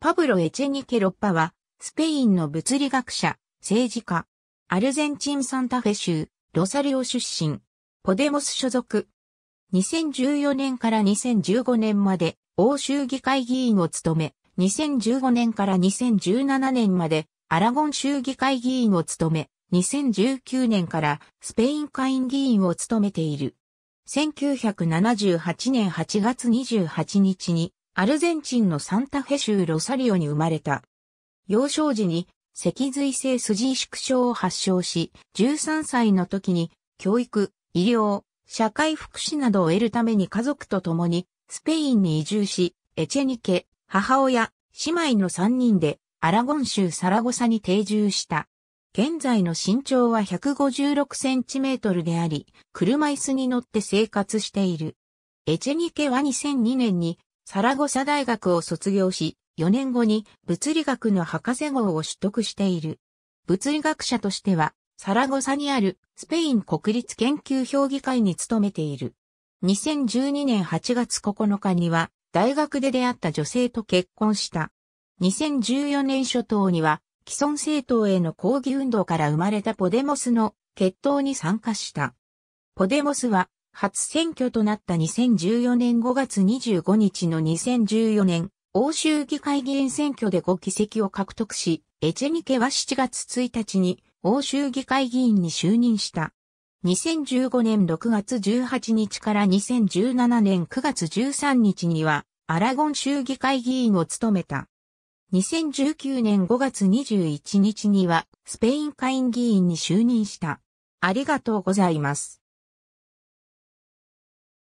パブロ・エチェニケ・ロッパは、スペインの物理学者、政治家、アルゼンチン・サンタフェ州、ロサリオ出身、ポデモス所属。2014年から2015年まで、欧州議会議員を務め、2015年から2017年まで、アラゴン州議会議員を務め、2019年からスペイン会員議員を務めている。1978年8月28日にアルゼンチンのサンタフェ州ロサリオに生まれた。幼少時に脊髄性筋萎縮症を発症し、13歳の時に教育、医療、社会福祉などを得るために家族と共にスペインに移住し、エチェニケ、母親、姉妹の3人でアラゴン州サラゴサに定住した。現在の身長は156センチメートルであり、車椅子に乗って生活している。エチェニケは2002年にサラゴサ大学を卒業し、4年後に物理学の博士号を取得している。物理学者としては、サラゴサにあるスペイン国立研究評議会に勤めている。2012年8月9日には、大学で出会った女性と結婚した。2014年初頭には、既存政党への抗議運動から生まれたポデモスの決闘に参加した。ポデモスは初選挙となった2014年5月25日の2014年、欧州議会議員選挙で5議席を獲得し、エチェニケは7月1日に欧州議会議員に就任した。2015年6月18日から2017年9月13日には、アラゴン州議会議員を務めた。2019年5月21日には、スペイン会議員に就任した。ありがとうございます。